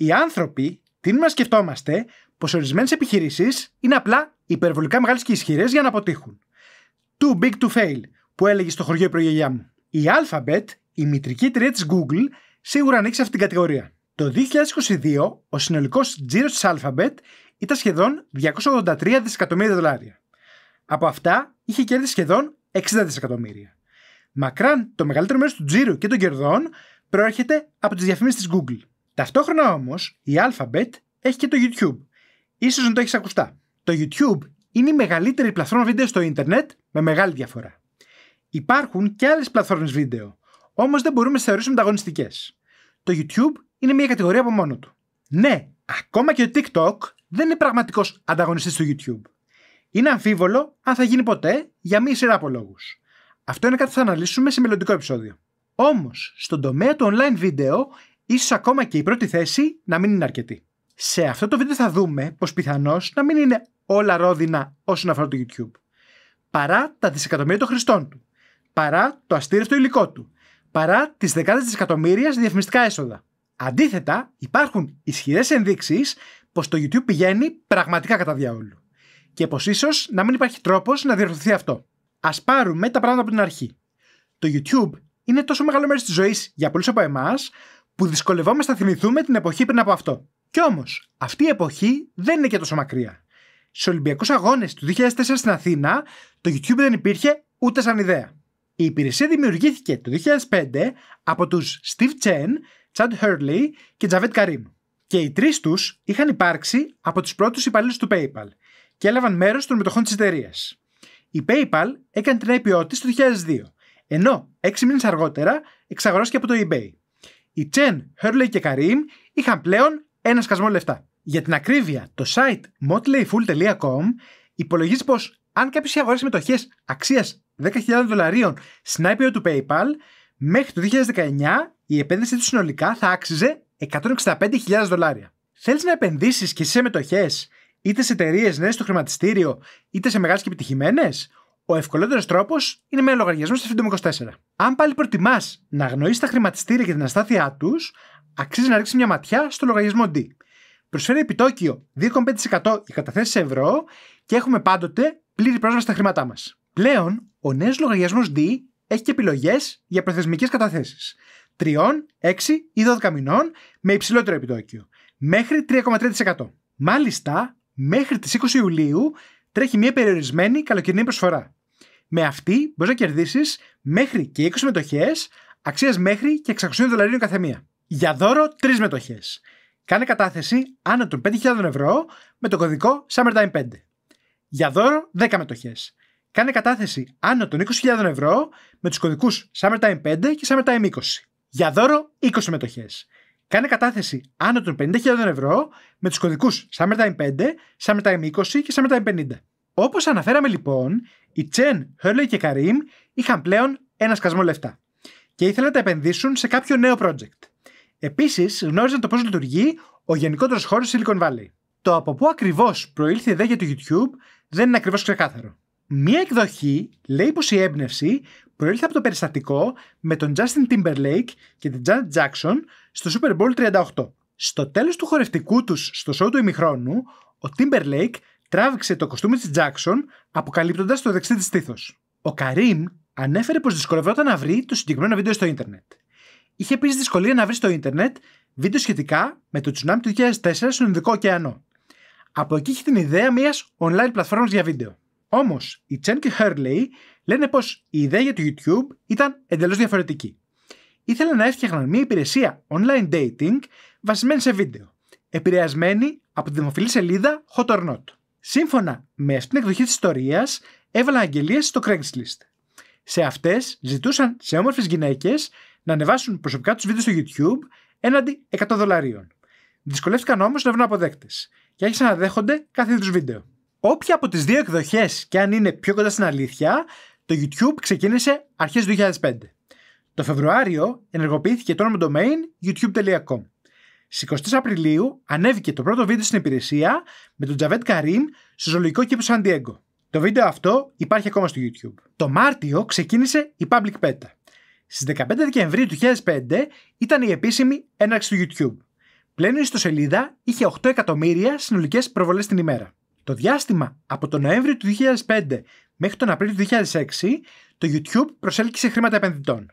οι άνθρωποι τείνουν να σκεφτόμαστε πως ορισμένες επιχειρήσεις είναι απλά υπερβολικά μεγάλες και ισχυρές για να αποτύχουν. Too big to fail, που έλεγε στο χωριό η μου. Η Alphabet, η μητρική εταιρεία της Google, σίγουρα ανοίξει αυτήν την κατηγορία. Το 2022, ο συνολικός τζίρος της Alphabet ήταν σχεδόν 283 δισεκατομμύρια δολάρια. Από αυτά είχε κέρδη σχεδόν 60 δισεκατομμύρια. Μακράν το μεγαλύτερο μέρος του τζίρου και των κερδών προέρχεται από τις διαφημίσεις της Google. Ταυτόχρονα όμως η Alphabet έχει και το YouTube. Ίσως να το έχεις ακουστά. Το YouTube είναι η μεγαλύτερη πλατφόρμα βίντεο στο ίντερνετ με μεγάλη διαφορά. Υπάρχουν και άλλες πλατφόρμες βίντεο, όμως δεν μπορούμε να θεωρήσουμε ανταγωνιστικές. Το YouTube είναι μια κατηγορία από μόνο του. Ναι, ακόμα και το TikTok δεν είναι πραγματικός ανταγωνιστής του YouTube. Είναι αμφίβολο αν θα γίνει ποτέ για μία σειρά από λόγους. Αυτό είναι κάτι που θα αναλύσουμε σε μελλοντικό επεισόδιο. Όμως, στον τομέα του online βίντεο ίσως ακόμα και η πρώτη θέση να μην είναι αρκετή. Σε αυτό το βίντεο θα δούμε πως πιθανώς να μην είναι όλα ρόδινα όσον αφορά το YouTube. Παρά τα δισεκατομμύρια των χρηστών του, παρά το αστήρευτο υλικό του, παρά τις δεκάδες δισεκατομμύρια διαφημιστικά έσοδα. Αντίθετα, υπάρχουν ισχυρές ενδείξεις πως το YouTube πηγαίνει πραγματικά κατά διαόλου και πως ίσως να μην υπάρχει τρόπος να διορθωθεί αυτό. Ας πάρουμε τα πράγματα από την αρχή. Το YouTube είναι τόσο μεγάλο μέρος της ζωής για πολλούς από εμάς που δυσκολευόμαστε να θυμηθούμε την εποχή πριν από αυτό. Κι όμως, αυτή η εποχή δεν είναι και τόσο μακριά. Στους Ολυμπιακούς Αγώνες του 2004 στην Αθήνα, το YouTube δεν υπήρχε ούτε σαν ιδέα. Η υπηρεσία δημιουργήθηκε το 2005 από τους Steve Chen, Chad Hurley και Javed Karim. Και οι τρεις τους είχαν υπάρξει από τους πρώτους υπαλλήλους του PayPal και έλαβαν μέρος των μετοχών της εταιρείας. Η PayPal έκανε την IPO της το 2002, ενώ 6 μήνες αργότερα εξαγορώθηκε από το eBay. Οι Τσεν, Χέρλεϊ και Καρύμ είχαν πλέον ένα σκασμό λεφτά. Για την ακρίβεια, το site motleyfull.com υπολογίζει πως αν κάποιος είχε αγοράσει μετοχέ αξία 10.000 δολαρίων στην IPO του PayPal, μέχρι το 2019 η επένδυση του συνολικά θα άξιζε 165.000 δολάρια. Θέλεις να επενδύσεις και σε μετοχέ είτε σε εταιρείες νέε ναι, στο χρηματιστήριο, είτε σε μεγάλες και επιτυχημένες. Ο ευκολότερος τρόπος είναι με λογαριασμό στο Freedom24. Αν πάλι προτιμάς να γνωρίσει τα χρηματιστήρια και την αστάθειά τους, αξίζει να ρίξεις μια ματιά στο λογαριασμό D. Προσφέρει επιτόκιο 2,5% οι καταθέσεις ευρώ και έχουμε πάντοτε πλήρη πρόσβαση στα χρήματά μας. Πλέον, ο νέος λογαριασμός D έχει και επιλογές για προθεσμικές καταθέσεις 3, 6 ή 12 μηνών με υψηλότερο επιτόκιο, μέχρι 3,3%. Μάλιστα, μέχρι τις 20 Ιουλίου τρέχει μια περιορισμένη καλοκαιρινή προσφορά. Με αυτή μπορείς να κερδίσεις μέχρι και 20 μετοχέ, αξία μέχρι και 600 δολαρίων κάθε μία. Για δώρο 3 μετοχές. Κάνε κατάθεση άνω των 5.000 ευρώ με το κωδικό SummerTime 5. Για δώρο 10 μετοχές. Κάνε κατάθεση άνω των 20.000 ευρώ με τους κωδικούς SummerTime 5 και SummerTime 20. Για δώρο 20 μετοχές. Κάνε κατάθεση άνω των 50.000 ευρώ με τους κωδικούς SummerTime 5, SummerTime 20 και SummerTime 50. Όπως αναφέραμε λοιπόν, οι Τσεν, Χέρλεϊ και Καρύμ είχαν πλέον ένα σκασμό λεφτά και ήθελαν να τα επενδύσουν σε κάποιο νέο project. Επίσης, γνώριζαν το πώς λειτουργεί ο γενικότερος χώρος Silicon Valley. Το από πού ακριβώς προήλθε η ιδέα για το YouTube δεν είναι ακριβώς ξεκάθαρο. Μία εκδοχή λέει πως η έμπνευση προήλθε από το περιστατικό με τον Justin Timberlake και την Janet Jackson στο Super Bowl 38. Στο τέλος του χορευτικού τους στο show του ημιχρόνου, ο Timberlake τράβηξε το κοστούμι της Τζάξον αποκαλύπτοντας το δεξί της στήθος. Ο Καρύμ ανέφερε πως δυσκολευόταν να βρει το συγκεκριμένο βίντεο στο ίντερνετ. Είχε επίσης δυσκολία να βρει στο ίντερνετ βίντεο σχετικά με το τσουνάμι του 2004 στον Ινδικό ωκεανό. Από εκεί είχε την ιδέα μιας online πλατφόρμας για βίντεο. Όμως, η Τσεν και Χέρλεϊ λένε πως η ιδέα για το YouTube ήταν εντελώς διαφορετική. Ήθελαν να έφτιαχναν μια υπηρεσία online dating βασισμένη σε βίντεο, επηρεασμένη από τη δημοφιλή σελίδα Hot or Not. Σύμφωνα με αυτήν την εκδοχή της ιστορίας, έβαλαν αγγελίες στο Craigslist. Σε αυτές ζητούσαν σε όμορφες γυναίκες να ανεβάσουν προσωπικά τους βίντεο στο YouTube έναντι 100 δολαρίων. Δυσκολεύτηκαν όμως να βρουν αποδέκτες και άρχισαν να δέχονται κάθε είδους βίντεο. Όποια από τις δύο εκδοχές και αν είναι πιο κοντά στην αλήθεια, το YouTube ξεκίνησε αρχές του 2005. Το Φεβρουάριο ενεργοποιήθηκε το όνομα domain youtube.com. Στι 23 Απριλίου ανέβηκε το πρώτο βίντεο στην υπηρεσία με τον Τζαβέτ Καρίν στο ζωολογικό κήπο Σαν Diego. Το βίντεο αυτό υπάρχει ακόμα στο YouTube. Το Μάρτιο ξεκίνησε η Public Beta. Στις 15 Δεκεμβρίου του 2005 ήταν η επίσημη έναρξη του YouTube. Πλέον η ιστοσελίδα είχε 8 εκατομμύρια συνολικές προβολές την ημέρα. Το διάστημα από τον Νοέμβριο του 2005 μέχρι τον Απρίλιο του 2006 το YouTube προσέλκυσε χρήματα επενδυτών.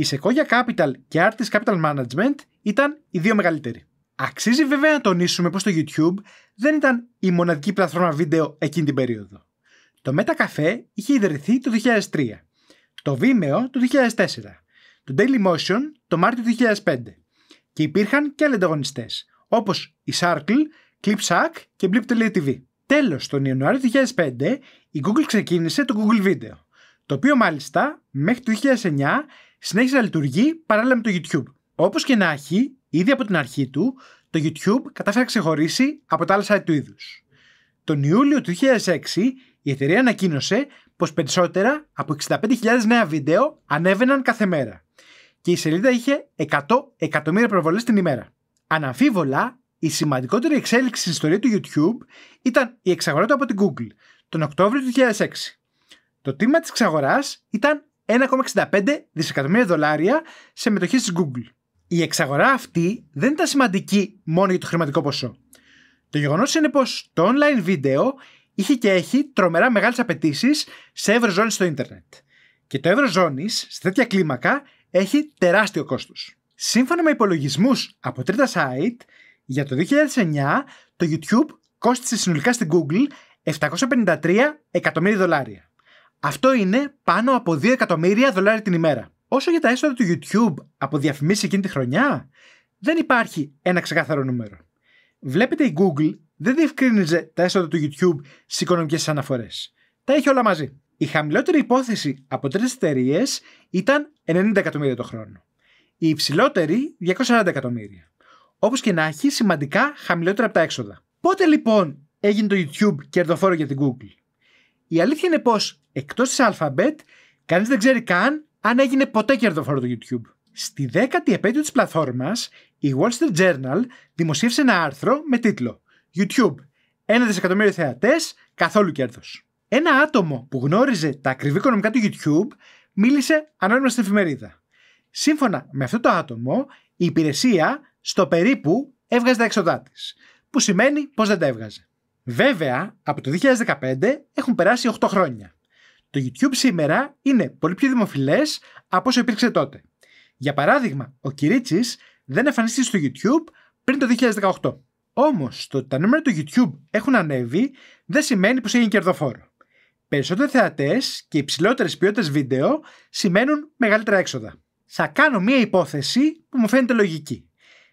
Η Sequoia Capital και Artis Capital Management ήταν οι δύο μεγαλύτεροι. Αξίζει βέβαια να τονίσουμε πως το YouTube δεν ήταν η μοναδική πλατφόρμα βίντεο εκείνη την περίοδο. Το MetaCafe είχε ιδρυθεί το 2003, το Vimeo το 2004, το Dailymotion το Μάρτιο του 2005 και υπήρχαν και άλλοι ανταγωνιστές, όπως η Circle, ClipSack και Blip.tv. Τέλος, τον Ιανουάριο του 2005 η Google ξεκίνησε το Google Video, το οποίο μάλιστα μέχρι το 2009 συνέχισε να λειτουργεί παράλληλα με το YouTube. Όπως και να έχει, ήδη από την αρχή του, το YouTube κατάφερε να ξεχωρίσει από τα άλλα site του είδους. Τον Ιούλιο του 2006, η εταιρεία ανακοίνωσε πως περισσότερα από 65.000 νέα βίντεο ανέβαιναν κάθε μέρα και η σελίδα είχε 100 εκατομμύρια προβολές την ημέρα. Αναμφίβολα, η σημαντικότερη εξέλιξη στην ιστορία του YouTube ήταν η εξαγορά του από την Google τον Οκτώβριο του 2006. Το τίμημα της εξαγοράς ήταν 1,65 δισεκατομμύρια δολάρια σε μετοχή της Google. Η εξαγορά αυτή δεν ήταν σημαντική μόνο για το χρηματικό ποσό. Το γεγονός είναι πως το online βίντεο είχε και έχει τρομερά μεγάλες απαιτήσεις σε ευρωζώνη στο ίντερνετ. Και το ευρωζώνης σε τέτοια κλίμακα έχει τεράστιο κόστος. Σύμφωνα με υπολογισμούς από τρίτα site, για το 2009 το YouTube κόστησε συνολικά στην Google 753 εκατομμύρια δολάρια. Αυτό είναι πάνω από 2 εκατομμύρια δολάρια την ημέρα. Όσο για τα έσοδα του YouTube από διαφημίσεις εκείνη τη χρονιά, δεν υπάρχει ένα ξεκάθαρο νούμερο. Βλέπετε η Google δεν διευκρίνιζε τα έσοδα του YouTube στις οικονομικές αναφορές. Τα έχει όλα μαζί. Η χαμηλότερη υπόθεση από τρεις εταιρείες ήταν 90 εκατομμύρια το χρόνο. Η υψηλότερη 240 εκατομμύρια. Όπως και να έχει, σημαντικά χαμηλότερα από τα έξοδα. Πότε λοιπόν έγινε το YouTube κερδοφόρο για την Google. Η αλήθεια είναι πως Εκτός της Alphabet, κανείς δεν ξέρει καν αν έγινε ποτέ κερδοφόρο το YouTube. Στη δέκατη επέτειο της πλατφόρμας, η Wall Street Journal δημοσίευσε ένα άρθρο με τίτλο YouTube. Ένα δισεκατομμύριο θεατές, καθόλου κέρδος. Ένα άτομο που γνώριζε τα ακριβή οικονομικά του YouTube μίλησε ανώνυμα στην εφημερίδα. Σύμφωνα με αυτό το άτομο, η υπηρεσία στο περίπου έβγαζε τα έξοδά της, που σημαίνει πως δεν τα έβγαζε. Βέβαια, από το 2015 έχουν περάσει 8 χρόνια. Το YouTube σήμερα είναι πολύ πιο δημοφιλές από όσο υπήρξε τότε. Για παράδειγμα, ο Κυρίτσι δεν εμφανίστηκε στο YouTube πριν το 2018. Όμως, το ότι τα νούμερα του YouTube έχουν ανέβει δεν σημαίνει πως έγινε κερδοφόρο. Περισσότεροι θεατές και υψηλότερες ποιότητες βίντεο σημαίνουν μεγαλύτερα έξοδα. Θα κάνω μία υπόθεση που μου φαίνεται λογική.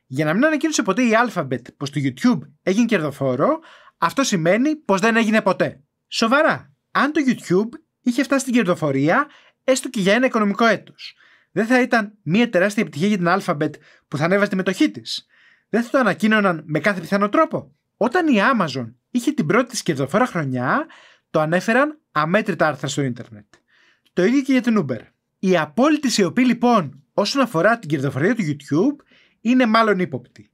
Για να μην ανακοίνωσε ποτέ η Alphabet πως το YouTube έγινε κερδοφόρο, αυτό σημαίνει πως δεν έγινε ποτέ. Σοβαρά, αν το YouTube είχε φτάσει στην κερδοφορία έστω και για ένα οικονομικό έτος. Δεν θα ήταν μια τεράστια επιτυχία για την Alphabet που θα ανέβαζε τη μετοχή της. Δεν θα το ανακοίνωναν με κάθε πιθανό τρόπο. Όταν η Amazon είχε την πρώτη της κερδοφόρα χρονιά, το ανέφεραν αμέτρητα άρθρα στο ίντερνετ. Το ίδιο και για την Uber. Η απόλυτη σιωπή λοιπόν όσον αφορά την κερδοφορία του YouTube είναι μάλλον ύποπτη.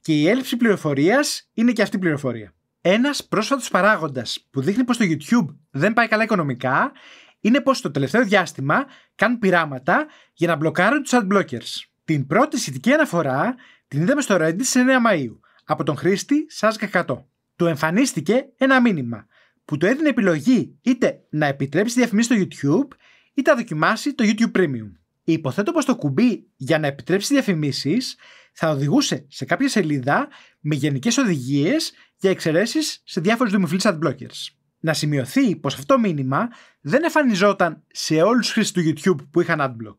Και η έλλειψη πληροφορίας είναι και αυτή η πληροφορία. Ένας πρόσφατος παράγοντας που δείχνει πως το YouTube δεν πάει καλά οικονομικά είναι πως το τελευταίο διάστημα κάνουν πειράματα για να μπλοκάρουν τους adblockers. Την πρώτη σχετική αναφορά την είδαμε στο Reddit στις 9 Μαου από τον χρήστη Σάσκα 100. Του εμφανίστηκε ένα μήνυμα που του έδινε επιλογή είτε να επιτρέψει διαφημίσει στο YouTube είτε να δοκιμάσει το YouTube Premium. Υποθέτω πως το κουμπί για να επιτρέψει διαφημίσεις θα οδηγούσε σε κάποια σελίδα με γενικές οδηγίες για εξαιρέσεις σε διάφορου δημοφιλείς adblockers. Να σημειωθεί πως αυτό το μήνυμα δεν εμφανιζόταν σε όλους τους χρήστες του YouTube που είχαν adblock.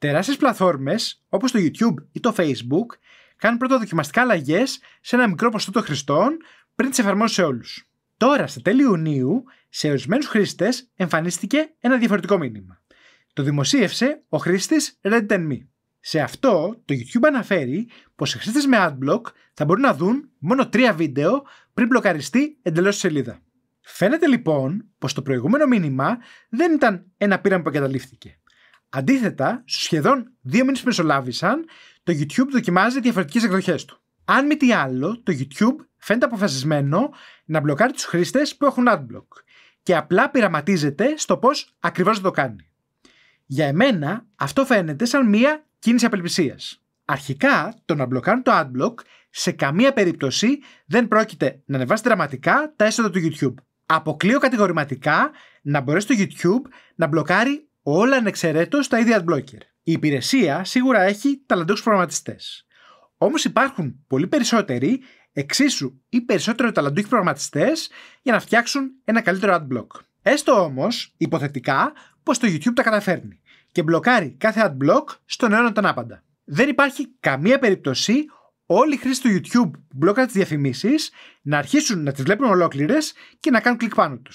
Τεράστιες πλατφόρμες όπως το YouTube ή το Facebook κάνουν πρώτα δοκιμαστικά αλλαγές σε ένα μικρό ποσοστό των χρηστών πριν τις εφαρμόσουν σε όλους. Τώρα, στα τέλη Ιουνίου, σε ορισμένους χρήστες εμφανίστηκε ένα διαφορετικό μήνυμα. Το δημοσίευσε ο χρήστης Red σε αυτό το YouTube αναφέρει πως οι χρήστες με adblock θα μπορούν να δουν μόνο τρία βίντεο πριν μπλοκαριστεί εντελώς η σελίδα. Φαίνεται λοιπόν πως το προηγούμενο μήνυμα δεν ήταν ένα πείραμα που εγκαταλείφθηκε. Αντίθετα, στους σχεδόν δύο μήνες που μεσολάβησαν, το YouTube δοκιμάζει διαφορετικές εκδοχές του. Αν μη τι άλλο, το YouTube φαίνεται αποφασισμένο να μπλοκάρει τους χρήστες που έχουν adblock και απλά πειραματίζεται στο πώς ακριβώς το κάνει. Για εμένα αυτό φαίνεται σαν μια κίνηση απελπισίας. Αρχικά, το να μπλοκάρουν το adblock σε καμία περίπτωση δεν πρόκειται να ανεβάσει δραματικά τα έσοδα του YouTube. Αποκλείω κατηγορηματικά να μπορέσει το YouTube να μπλοκάρει όλα ανεξαιρέτως τα ίδια adblocker. Η υπηρεσία σίγουρα έχει ταλαντούχους προγραμματιστές. Όμως υπάρχουν πολύ περισσότεροι εξίσου ή περισσότερο ταλαντούχοι προγραμματιστές για να φτιάξουν ένα καλύτερο adblock. Έστω όμως, υποθετικά, πως το YouTube τα καταφέρνει και μπλοκάρει κάθε ad block στον αιώνα τον άπαντα. Δεν υπάρχει καμία περίπτωση όλοι οι χρήστες του YouTube που μπλόκαραν τις διαφημίσεις να αρχίσουν να τις βλέπουν ολόκληρες και να κάνουν κλικ πάνω τους.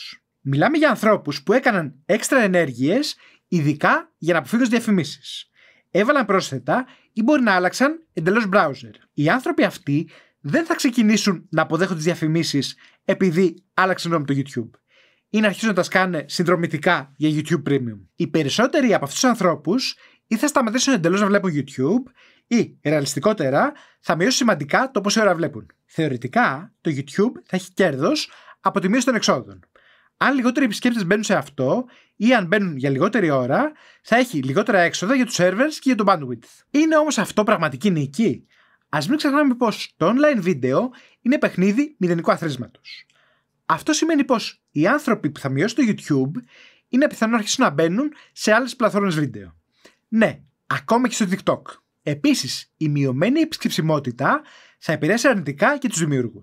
Μιλάμε για ανθρώπους που έκαναν έξτρα ενέργειες ειδικά για να αποφύγουν τις διαφημίσεις. Έβαλαν πρόσθετα ή μπορεί να άλλαξαν εντελώς browser. Οι άνθρωποι αυτοί δεν θα ξεκινήσουν να αποδέχονται τις διαφημίσεις επειδή άλλαξαν νόμο το YouTube ή να αρχίσουν να τα σκάνε συνδρομητικά για YouTube Premium. Οι περισσότεροι από αυτούς τους ανθρώπους ή θα σταματήσουν εντελώς να βλέπουν YouTube ή, ρεαλιστικότερα, θα μειώσουν σημαντικά το πόση ώρα βλέπουν. Θεωρητικά, το YouTube θα έχει κέρδος από τη μείωση των εξόδων. Αν λιγότεροι επισκέπτες μπαίνουν σε αυτό ή αν μπαίνουν για λιγότερη ώρα, θα έχει λιγότερα έξοδα για τους servers και για το bandwidth. Είναι όμως αυτό πραγματική νίκη. Ας μην ξεχνάμε πως το online video είναι παιχνίδι μηδενικού αθρίσματο. Αυτό σημαίνει πως οι άνθρωποι που θα μειώσουν το YouTube είναι πιθανό να αρχίσουν να μπαίνουν σε άλλες πλατφόρμες βίντεο. Ναι, ακόμα και στο TikTok. Επίσης, η μειωμένη επισκεψιμότητα θα επηρέασει αρνητικά και τους δημιούργους.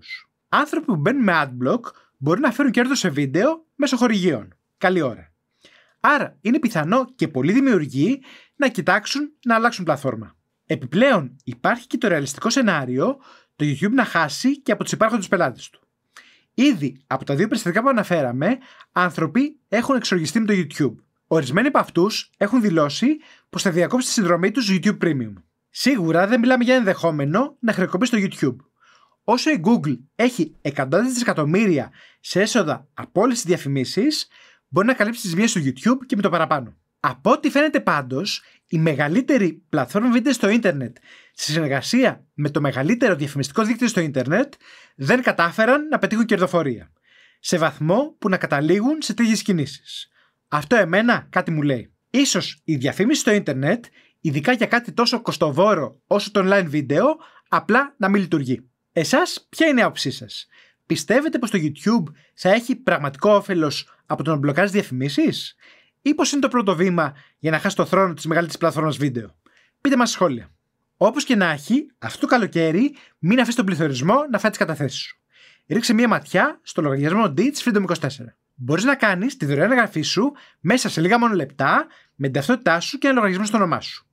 Άνθρωποι που μπαίνουν με adblock μπορεί να φέρουν κέρδος σε βίντεο μέσω χορηγίων. Καλή ώρα. Άρα, είναι πιθανό και πολλοί δημιουργοί να κοιτάξουν να αλλάξουν πλατφόρμα. Επιπλέον, υπάρχει και το ρεαλιστικό σενάριο το YouTube να χάσει και από τους υπάρχοντες πελάτες του. Ήδη από τα δύο περιστατικά που αναφέραμε, άνθρωποι έχουν εξοργιστεί με το YouTube. Ορισμένοι από αυτούς έχουν δηλώσει πως θα διακόψει τη συνδρομή τους YouTube Premium. Σίγουρα δεν μιλάμε για ενδεχόμενο να χρεοκοπήσει το YouTube. Όσο η Google έχει εκατοντάδες δισεκατομμύρια σε έσοδα από όλες τις διαφημίσεις, μπορεί να καλύψει τις βίες του YouTube και με το παραπάνω. Από ό,τι φαίνεται πάντως, η μεγαλύτερη πλατφόρμα βίντεο στο ίντερνετ Στη συνεργασία με το μεγαλύτερο διαφημιστικό δίκτυο στο ίντερνετ, δεν κατάφεραν να πετύχουν κερδοφορία. Σε βαθμό που να καταλήγουν σε τέτοιες κινήσεις. Αυτό εμένα κάτι μου λέει. Ίσως η διαφήμιση στο ίντερνετ, ειδικά για κάτι τόσο κοστοβόρο όσο το online βίντεο, απλά να μην λειτουργεί. Εσάς ποια είναι η άποψή σας. Πιστεύετε πως το YouTube θα έχει πραγματικό όφελος από το να μπλοκάρεις διαφημίσεις? ή πως είναι το πρώτο βήμα για να χάσεις το θρόνο της μεγάλης πλατφόρμας βίντεο. Πείτε μας σχόλια. Όπως και να έχει, αυτό το καλοκαίρι μην αφήσεις τον πληθωρισμό να φάει τις καταθέσεις σου. Ρίξε μία ματιά στο λογαριασμό Ditch Freedom 24. Μπορείς να κάνεις τη δωρεάν εγγραφή σου μέσα σε λίγα μόνο λεπτά με την ταυτότητά σου και ένα λογαριασμό στο όνομά σου.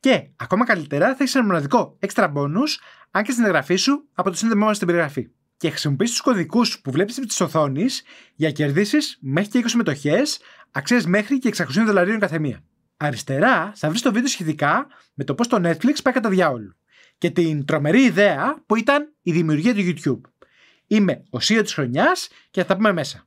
Και ακόμα καλύτερα θα έχεις ένα μοναδικό έξτρα bonus αν και στην εγγραφή σου από το σύνδεμό μας στην περιγραφή. Και χρησιμοποιήσεις τους κωδικούς που βλέπεις επί της οθόνης για κερδίσεις μέχρι και 20 μετοχέ αξίες μέχρι και 600 δολαρίων καθεμία αριστερά θα βρεις το βίντεο σχετικά με το πώς το Netflix πάει κατά διάολο και την τρομερή ιδέα που ήταν η δημιουργία του YouTube. Είμαι ο Σίο της χρονιάς και θα τα πούμε μέσα.